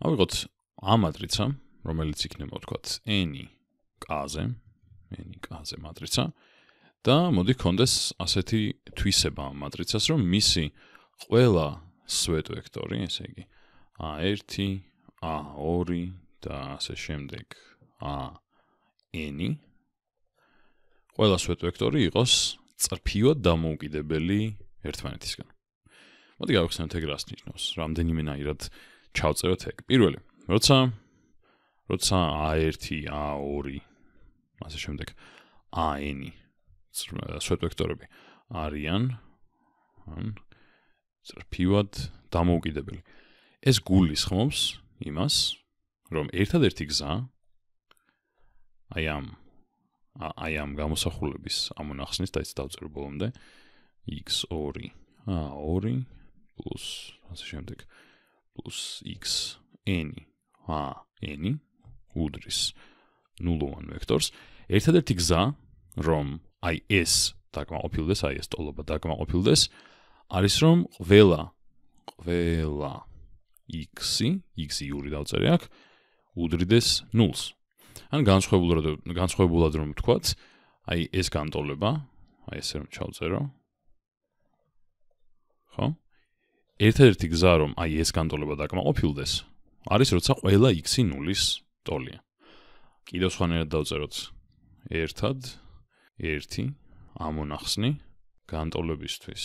ავიღოთ ამ матриცა, რომელიც იქნება, თქვა, n k-ზე, n k-ზე матриცა და მოდი კონდეს ასეთი თვისება ამ матриცას, რომ მისი ყველა სვეტ ვექტორი, ესე იგი a1, a2 და ასე შემდეგ a n ყველა სვეტ ვექტორი იყოს წრფივად დამოუკიდებელი ერთმანეთისგან. მოდი გავხსნათ ეგ რას ნიშნავს. რამდენიმე ნაირად ჩავწეროთ ეგ. პირველი, როცა როცა A1, A2, ასე შემდეგ AN სვეტ ვექტორები არიან ან წრფივად დამოუკიდებელი. ეს გულისხმობს იმას, რომ ერთადერთი გზა აი ამ აი ამ გამოსახულების ამონახსნის და ის დავწერო ბოლომდე x2 a2 პლუს ასე შემდეგ plus x n a n უდრის ნულოვან ვექტორს. ერთადერთი გზა, რომ აი ეს დაკმაყოფილდეს, აი ეს ტოლობა დაკმაყოფილდეს, არის რომ ყველა ყველა x-ი, x-ი უდრი დავწერე აქ, უდრიდეს ნულს. ან განსხვავებულად, განსხვავებულად რომ ვთქვათ, აი ეს განტოლება, აი ესე რომ ჩავწერო. ხო? ერთ-ერთი გზა რომ აი ეს განტოლება დაკმაყოფილდეს არის როცა ყველა x-ი ნულის ტოლია. კიდევ სხვანაირად დავწეროთ. ერთად 1 ამონახსნი განტოლებისთვის.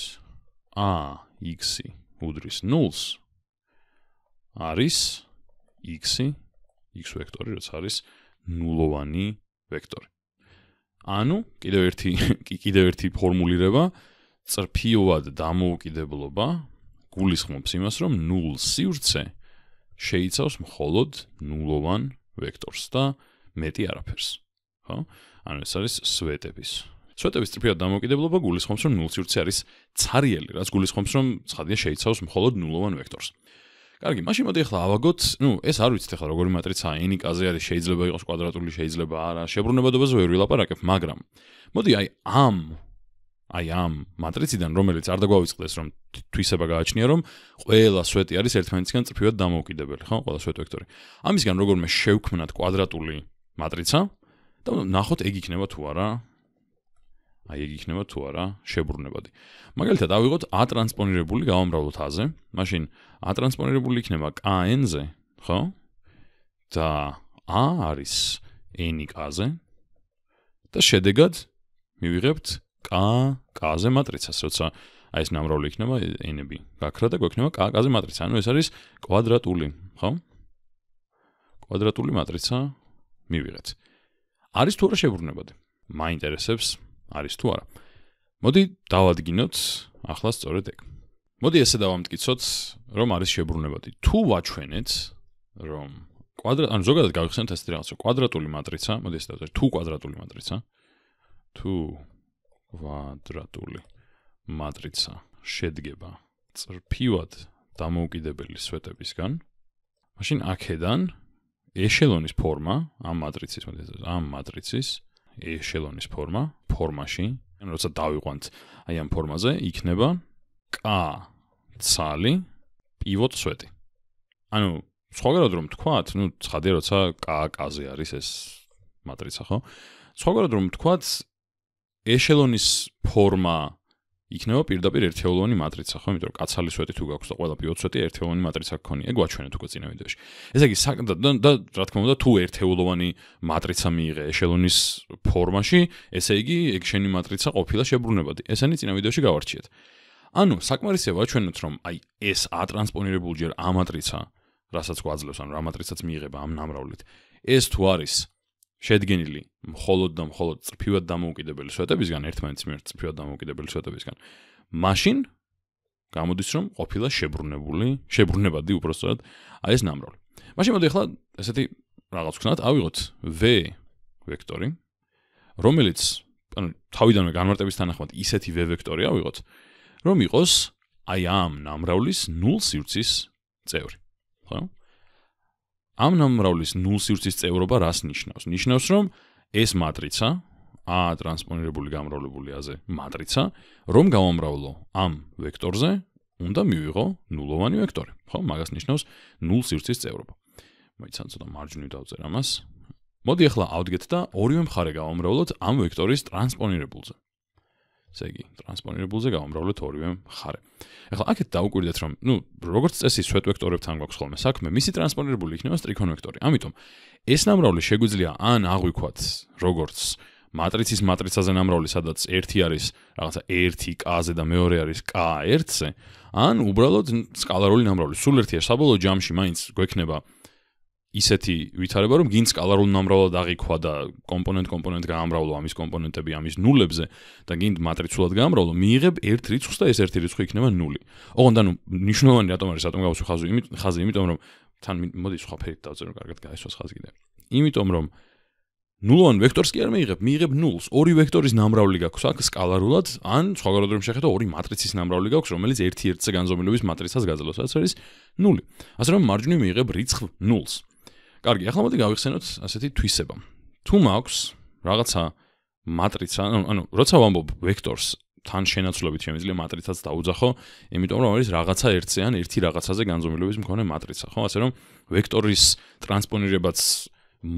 a x-ი უდრის ნულს არის x-ი x ვექტორი როცა არის ნულოვანი ვექტორი. ანუ კიდევ ერთი კიდევ ერთი ფორმულირება წრფიოვად დამოუკიდებლობა გულისხმობს იმას, რომ ნულ სივრცე შეიცავს მხოლოდ ნულოვან ვექტორს და მეტი არაფერს. ხო? ანუ ეს არის სვეტების. სვეტების ტრიფია დამოკიდებლობა გულისხმობს, რომ ნულ სივრცე არის ცარიელი, რაც გულისხმობს, რომ ცხადია შეიცავს მხოლოდ ნულოვან ვექტორს. კარგი, მაშინ მოდი ახლა ავაგოთ, ну, ეს არ ვიცით ახლა როგორი матриცაა, n-ი კაზე არის, შეიძლება იყოს კვადრატული, შეიძლება არა, შებრუნებადობაზე ვერ ვილაპარაკებ, მაგრამ მოდი აი ამ აი ამ მატრიციდან რომელიც არ დაგვავიწყდეს რომ თვისება გააჩნია რომ ყველა სვეტი არის ერთმანეთისგან წრფივად დამოუკიდებელი ხო ყველა სვეტ ვექტორი ამისგან როგორმე შევქმნათ კვადრატული матриცა და ნახოთ ეგ იქნება თუ არა აი ეგ იქნება თუ არა შებრუნებადი მაგალითად ავიღოთ a ტრანსპონირებული გავამრავლოთ a-ზე მაშინ a ტრანსპონირებული იქნება kn-ზე ხო და a არის n-ი k-ზე და შედეგად მივიღებთ კა კაზე მატრიცას, როცა აი ეს ნამრავლი იქნება n-ები. გაქრა და გვექნება კა კაზე მატრიცა. ანუ ეს არის კვადრატული, ხო? კვადრატული მატრიცა მივიღეთ. არის თუ არა შეგვრნებადი? მაინტერესებს, არის თუ არა. მოდი დავადგინოთ ახლა სწორედ ეგ. მოდი ესე დავამტკიცოთ, რომ არის შეგვრნებადი. თუ ვაჩვენეთ, რომ კვადრატ, ანუ ზოგადად გავიხსენოთ ასეთი რაღაცა, კვადრატული მატრიცა, მოდი ესე დავწერ, თუ კვადრატული მატრიცა, თუ კვადრატული матриცა შედგება წრფივად დამოუკიდებელი სვეტებისგან მაშინ აქედან ეშელონის ფორმა ამ матриცის ამ матриცის ეშელონის ფორმა ფორმაში ან როცა დავიყვანთ აი ამ ფორმაზე იქნება კ ცალი პივოტ სვეტი ანუ სხვაგვარად რომ თქვათ ნუ ცხადია როცა კ კაზე არის ეს матриცა ხო სხვაგვარად რომ თქვათ ეშელონის ფორმა იქნება პირდაპირ ერთეულოვანი матриცა, ხო, იმიტომ რომ კაცალი სვეტი თუ გაქვს და ყველა პიოტ სვეტი ერთეულოვანი матриცა გქონია, გვაჩვენეთ უკვე წინა ვიდეოში. ესე იგი, და და რა თქმა უნდა, თუ ერთეულოვანი матриცა მიიღე ეშელონის ფორმაში, ესე იგი, ეგშენი матриცა ყოფილა შებრუნებადი. ესენი წინა ვიდეოში გავარჩიეთ. ანუ საკმარისია ვაჩვენოთ, რომ აი ეს ატრანსპონირებული ჯერ ამ матриცა, რასაც გვაძლევს, ანუ რა матриცაც მიიღება ამ ნამრავლით. ეს თუ არის შედგენილი მხოლოდ და მხოლოდ წრფივად დამოუკიდებელი სვეტებისგან, ერთმანეთს მიერ წრფივად დამოუკიდებელი სვეტებისგან. მაშინ გამოდის რომ ყოფილა შებრუნებული, შებრუნებადი უბრალოდ აი ეს ნამრავლი. მაშინ მოდი ახლა ესეთი რაღაც ვქნათ, ავიღოთ v ვექტორი, რომელიც ანუ თავიდანვე განმარტების თანახმად ისეთი v ვექტორი ავიღოთ, რომ იყოს აი ამ ნამრავლის 0 სივრცის წევრი. ხო? ამ ნამრავლის ნულ სივრცის წევრობა რას ნიშნავს? ნიშნავს, რომ ეს матриცა ა ტრანსპონირებული გამრავლებული აზე матриცა, რომ გამომრავლო ამ ვექტორზე, უნდა მივიღო ნულოვანი ვექტორი, ხო? მაგას ნიშნავს ნულ სივრცის წევრობა. მოიცან ცოტა მარჯვნივ დავწერ ამას. მოდი ახლა ავდგეთ და ორივე მხარე გამომრავლოთ ამ ვექტორის ტრანსპონირებულზე. ესე იგი, ტრანსპონირებულზე გავამრავლეთ ორივე მხარე. ახლა აქეთ დაუკვირდეთ რომ, ну, როგორც წესი, სვეტ ვექტორებთან გვაქვს ხოლმე საქმე, მისი ტრანსპონირებული იქნება სტრიქონ ვექტორი. ამიტომ ეს ნამრავლი შეგვიძლია ან აღვიქვათ როგორც матриცის матриცაზე ნამრავლი, სადაც 1 არის რაღაცა 1 k-ზე და მეორე არის k-1-ზე, ან უბრალოდ სკალარული ნამრავლი. სულ ერთია საბოლოო ჯამში, მაინც გვექნება 1 1 ისეთი ვითარება, რომ გინც სკალარულ ნამრავლად აღიქვა და კომპონენტ კომპონენტ გაამრავლო ამის კომპონენტები ამის ნულებზე და გინც მატრიცულად გაამრავლო, მიიღებ ერთ რიცხვს და ეს ერთი რიცხვი იქნება 0. ოღონდ ანუ ნიშნავენ რატომ არის რატომ გავუსვი ხაზი, იმით ხაზი, იმიტომ რომ თან მოდი სხვა ფერით დავწერო კარგად გაესვას ხაზი კიდე. იმიტომ რომ ნულოვან ვექტორს კი არ მიიღებ, მიიღებ ნულს. ორი ვექტორის ნამრავლი გაქვს აქ სკალარულად, ან სხვაგვარად რომ შეხედო, ორი მატრიცის ნამრავლი გაქვს, რომელიც ერთ-ერთზე განზომილების მატრიცას გაძლევს, რაც არის ნული. ასე რომ მარჯვნივ მიიღებ რიცხვ ნულს. კარგი, ახლა მოდი გავიხსენოთ ასეთი თვისება. თუ მაქვს რაღაცა матриცა, ანუ ანუ როცა ვამბობ ვექტორს, თან შენაცვლებით შეიძლება матриცაც დაუძახო, იმიტომ რომ არის რაღაცა ერთზე ან ერთი რაღაცაზე განზომილების მქონე матриცა, ხო? ასე რომ ვექტორის ტრანსპონირებაც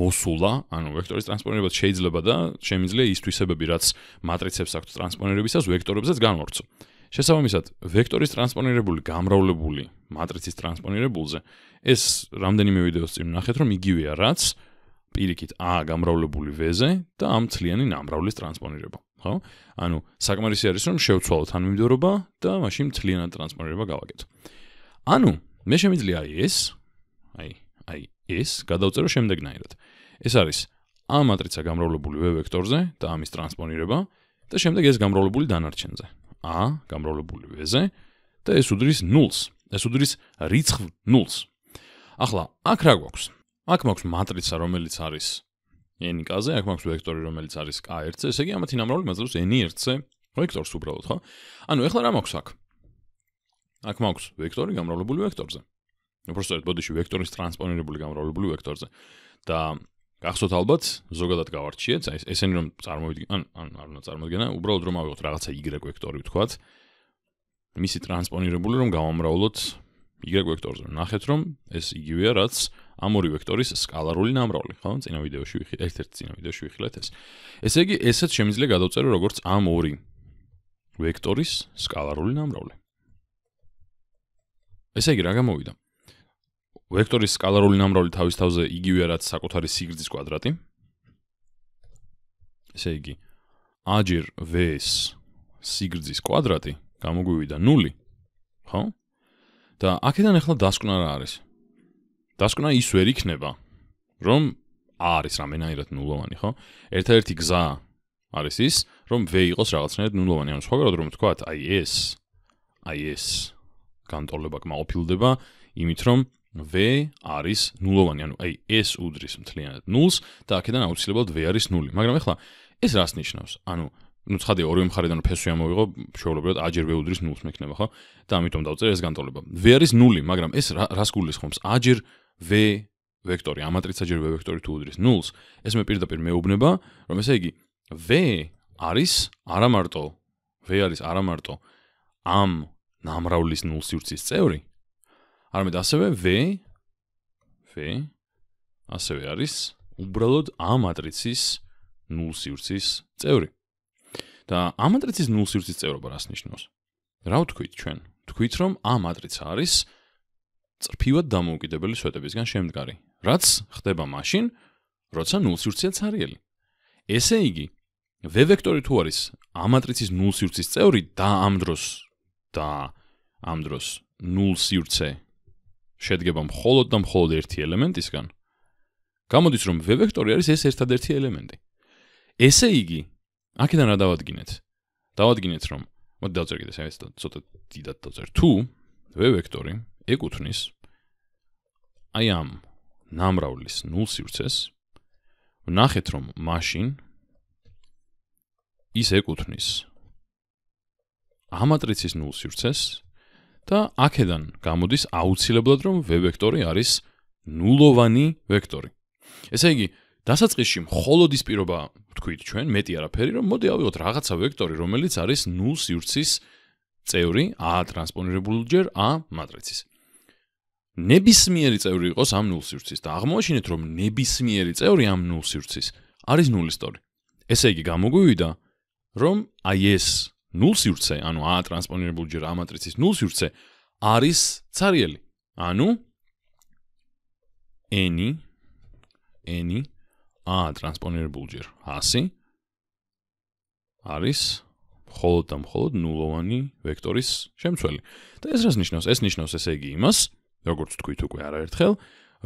მოსულა, ანუ ვექტორის ტრანსპონირებაც შეიძლება და შეიძლება ის თვისებები, რაც матриცებს აქვს ტრანსპონირებისას ვექტორებსაც განვორცო. შესაბამისად, ვექტორის ტრანსპონირებული გამრავლებული матриცის ტრანსპონირებულზე ეს რამდენიმე ვიდეოს წინ ნახეთ, რომ იგივეა რაც პირიქით A გამრავლებული V-ზე და ამ ძლიანი ნამრავლის ტრანსპონირება, ხო? ანუ საკმარისი არის, რომ შევცვალოთ ამ მიმდევრობა და მაშინ ძლიანად ტრანსპონირება გავაკეთოთ. ანუ მე შემიძლია ეს აი აი ეს გადავწერო შემდეგნაირად. ეს არის A матриცა გამრავლებული V ვექტორზე და ამის ტრანსპონირება და შემდეგ ეს გამრავლებული დანარჩენზე, ა გამრავლებული ვეზე და ეს უდრის 0-ს. ეს უდრის რიცხვ 0-ს. ახლა აქ რა გვაქვს? აქ მაქვს матриცა, რომელიც არის n-ზე, აქ მაქვს ვექტორი, რომელიც არის k-ზე, ესე იგი ამათი ნამრავლი მაძლევს n-ზე ვექტორს უბრალოდ, ხო? ანუ ახლა რა მაქვს აქ? აქ მაქვს ვექტორი გამრავლებული ვექტორზე. უბრალოდ ბოდიში ვექტორის ტრანსპონირებული გამრავლებული ვექტორზე. და გახსოვთ ალბათ ზოგადად გავარჩიეთ აი ესენი რომ წარმოვიდგინე ან ან არ უნდა წარმოვიდგინე უბრალოდ რომ ავიღოთ რაღაცა y ვექტორი ვთქვათ მისი ტრანსპონირებული რომ გავამრავლოთ y ვექტორზე ნახეთ რომ ეს იგივეა რაც ამ ორი ვექტორის სკალარული ნამრავლი ხო წინა ვიდეოში ვიხილეთ ერთ-ერთი წინა ვიდეოში ვიხილეთ ეს ესე იგი ესაც შემიძლია გადავწერო როგორც ამ ორი ვექტორის სკალარული ნამრავლი ესე იგი რა გამოვიდა ვექტორის სკალარული ნამრავლი თავის თავზე იგივეა რაც საკუთარი სიგრძის კვადრატი. ესე იგი a ჯერ v სიგრძის კვადრატი გამოგვივიდა 0. ხო? და აქედან ახლა დასკვნა რა არის? დასკვნა ის ვერ იქნება, რომ a არის რამენაირად ნულოვანი, ხო? ერთადერთი გზა არის ის, რომ v იყოს რაღაცნაირად ნულოვანი, ანუ სხვაგვარად რომ თქვათ, აი ეს აი ეს განტოლება კმაყოფილდება იმით, რომ v არის ნულოვანი, ანუ აი s უდრის მთლიანად ნულს და აქედან აუცილებლად v არის ნული. მაგრამ ეხლა ეს რას ნიშნავს? ანუ ну, ხადე ორივე მხარედან ფესვი ამოვიღო, შეიძლებაოდ აჯერ v უდრის ნულს მექნება, ხო? და ამიტომ დავწერე ეს განტოლება. v არის ნული, მაგრამ ეს რას გულისხმობს? აჯერ v ვექტორი, ამ матриცა ჯერ v ვექტორი თუ უდრის ნულს, ეს მე პირდაპირ მეუბნება, რომ ესე იგი v არის არა მარტო v არის არა მარტო ამ ნამრავლის ნულსივრცის წევრი, არამედ ასევე v v ასევე არის უბრალოდ ა матриცის ნულ სივრცის წევრი. და ა матриცის ნულ სივრცის წევრობა რას ნიშნავს? რა ვთქვით ჩვენ? ვთქვით რომ ა матриცა არის წრფივად დამოუკიდებელი სვეტებისგან შემდგარი, რაც ხდება მაშინ, როცა ნულ სივრცეა ცარიელი. ესე იგი, v ვექტორი თუ არის ა матриცის ნულ სივრცის წევრი და ამ დროს და ამ დროს ნულ სივრცეა შედგება მხოლოდ და მხოლოდ ერთი ელემენტისგან. გამოდის რომ v ვექტორი არის ეს ერთადერთი ელემენტი. ესე იგი, აქედან რა დავადგინეთ? დავადგინეთ რომ მოდი დავწერთ ეს ცოტა დიდად დავწერ. თუ v ვექტორი ეკუთვნის აი ამ ნამრავლის ნულ სივრცეს, ვნახეთ რომ მაშინ ის ეკუთვნის ამ матриცის ნულ სივრცეს და აქედან გამოდის აუცილებლად რომ v ვექტორი არის ნულოვანი ვექტორი. ესე იგი, დასაწყისში მხოლოდ ის პირობა ვთქვით ჩვენ მეტი არაფერი რომ მოდი ავიღოთ რაღაცა ვექტორი რომელიც არის ნულ სივრცის წევრი a ტრანსპონირებული ჯერ a მატრიცის. ნებისმიერი წევრი იყოს ამ ნულ სივრცის და აღმოაჩინეთ რომ ნებისმიერი წევრი ამ ნულ სივრცის არის ნულის ტორი. ესე იგი გამოგვივიდა რომ აი ეს ნულ სივრცე, ანუ A ტრანსპონირებული ჯერ A მატრიცის ნულ სივრცე არის ცარიელი. ანუ n n A ტრანსპონირებული ჯერ 100 არის მხოლოდ და მხოლოდ ნულოვანი ვექტორის შემცველი. და ეს რას ნიშნავს? ეს ნიშნავს ესე იგი იმას, როგორც თქვით უკვე არაერთხელ,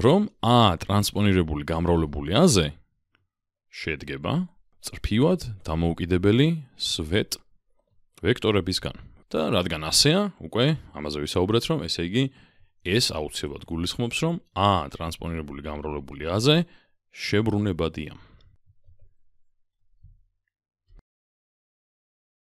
რომ A ტრანსპონირებული გამრავლებული A-ზე შედგება წრფივად დამოუკიდებელი სვეტ ვექტორებისგან. და რადგან ასეა, უკვე ამაზე ვისაუბრეთ, რომ ესე იგი ეს აუცილებლად გულისხმობს, რომ A ტრანსპონირებული გამრავლებული A-ზე შებრუნებადია.